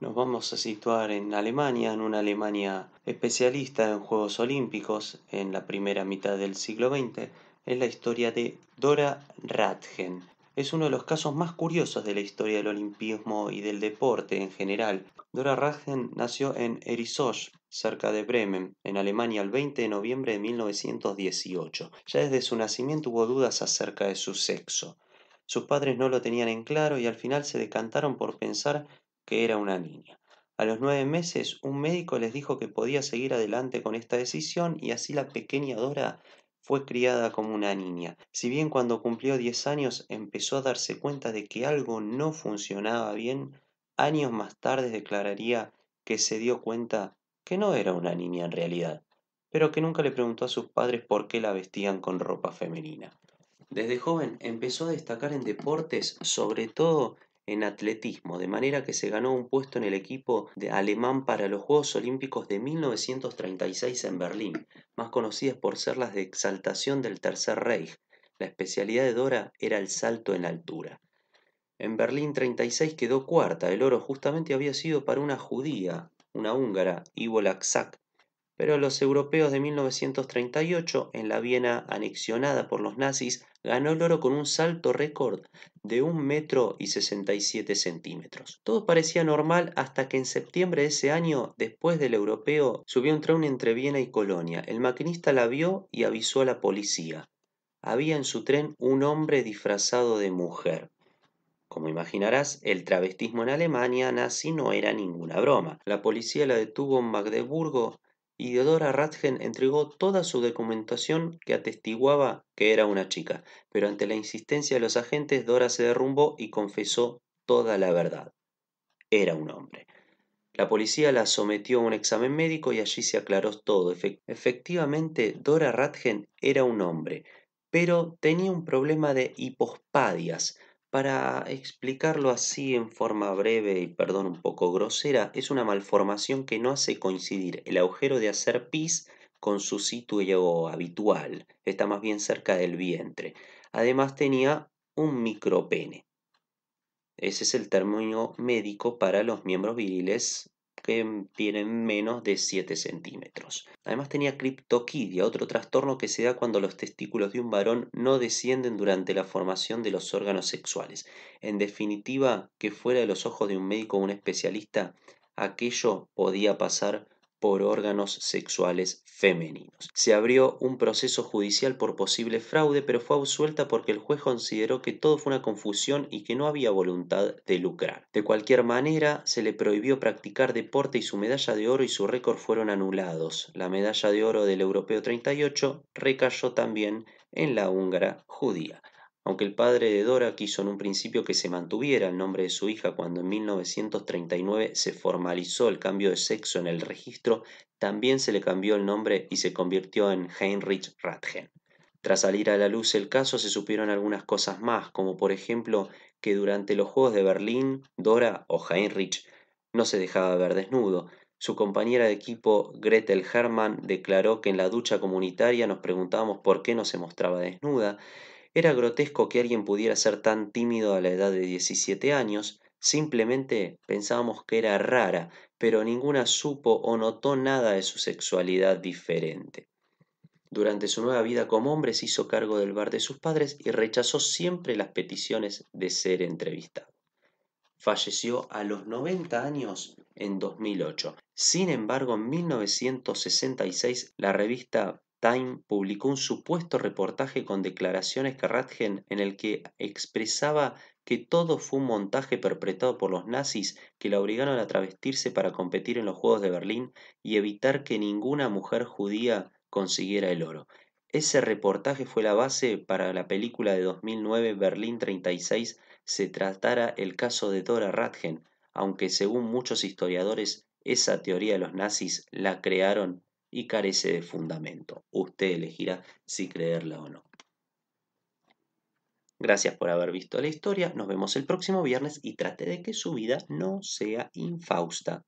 Nos vamos a situar en Alemania, en una Alemania especialista en Juegos Olímpicos en la primera mitad del siglo XX, en la historia de Dora Radgen. Es uno de los casos más curiosos de la historia del olimpismo y del deporte en general. Dora Radgen nació en Erizosch, cerca de Bremen, en Alemania, el 20 de noviembre de 1918. Ya desde su nacimiento hubo dudas acerca de su sexo. Sus padres no lo tenían en claro y al final se decantaron por pensar que era una niña. A los nueve meses, un médico les dijo que podía seguir adelante con esta decisión y así la pequeña Dora fue criada como una niña. Si bien cuando cumplió diez años empezó a darse cuenta de que algo no funcionaba bien, años más tarde declararía que se dio cuenta que no era una niña en realidad, pero que nunca le preguntó a sus padres por qué la vestían con ropa femenina. Desde joven empezó a destacar en deportes, sobre todo en atletismo, de manera que se ganó un puesto en el equipo de alemán para los Juegos Olímpicos de 1936 en Berlín, más conocidas por ser las de exaltación del Tercer Reich. La especialidad de Dora era el salto en altura. En Berlín 36 quedó cuarta. El oro justamente había sido para una judía, una húngara, Ivo pero los europeos de 1938, en la Viena anexionada por los nazis, ganó el oro con un salto récord de 1 metro y 67 centímetros. Todo parecía normal hasta que en septiembre de ese año, después del europeo, subió un tren entre Viena y Colonia. El maquinista la vio y avisó a la policía. Había en su tren un hombre disfrazado de mujer. Como imaginarás, el travestismo en Alemania nazi no era ninguna broma. La policía la detuvo en Magdeburgo y Dora Ratgen entregó toda su documentación que atestiguaba que era una chica, pero ante la insistencia de los agentes Dora se derrumbó y confesó toda la verdad. Era un hombre. La policía la sometió a un examen médico y allí se aclaró todo. Efectivamente, Dora Ratgen era un hombre, pero tenía un problema de hipospadias, para explicarlo así en forma breve y perdón un poco grosera, es una malformación que no hace coincidir el agujero de hacer pis con su sitio habitual, está más bien cerca del vientre. Además tenía un micropene. Ese es el término médico para los miembros viriles que tienen menos de 7 centímetros. Además tenía criptoquidia, otro trastorno que se da cuando los testículos de un varón no descienden durante la formación de los órganos sexuales. En definitiva, que fuera de los ojos de un médico o un especialista, aquello podía pasar por órganos sexuales femeninos. Se abrió un proceso judicial por posible fraude, pero fue absuelta porque el juez consideró que todo fue una confusión y que no había voluntad de lucrar. De cualquier manera, se le prohibió practicar deporte y su medalla de oro y su récord fueron anulados. La medalla de oro del europeo 38 recayó también en la húngara judía aunque el padre de Dora quiso en un principio que se mantuviera el nombre de su hija cuando en 1939 se formalizó el cambio de sexo en el registro, también se le cambió el nombre y se convirtió en Heinrich Ratgen. Tras salir a la luz el caso se supieron algunas cosas más, como por ejemplo que durante los Juegos de Berlín, Dora o Heinrich no se dejaba ver desnudo. Su compañera de equipo Gretel Hermann declaró que en la ducha comunitaria nos preguntábamos por qué no se mostraba desnuda era grotesco que alguien pudiera ser tan tímido a la edad de 17 años, simplemente pensábamos que era rara, pero ninguna supo o notó nada de su sexualidad diferente. Durante su nueva vida como hombre se hizo cargo del bar de sus padres y rechazó siempre las peticiones de ser entrevistado. Falleció a los 90 años en 2008. Sin embargo, en 1966 la revista Time publicó un supuesto reportaje con declaraciones que Ratgen en el que expresaba que todo fue un montaje perpetrado por los nazis que la obligaron a travestirse para competir en los Juegos de Berlín y evitar que ninguna mujer judía consiguiera el oro. Ese reportaje fue la base para la película de 2009 Berlín 36 se tratara el caso de Dora Ratgen, aunque según muchos historiadores esa teoría de los nazis la crearon y carece de fundamento. Usted elegirá si creerla o no. Gracias por haber visto la historia. Nos vemos el próximo viernes y trate de que su vida no sea infausta.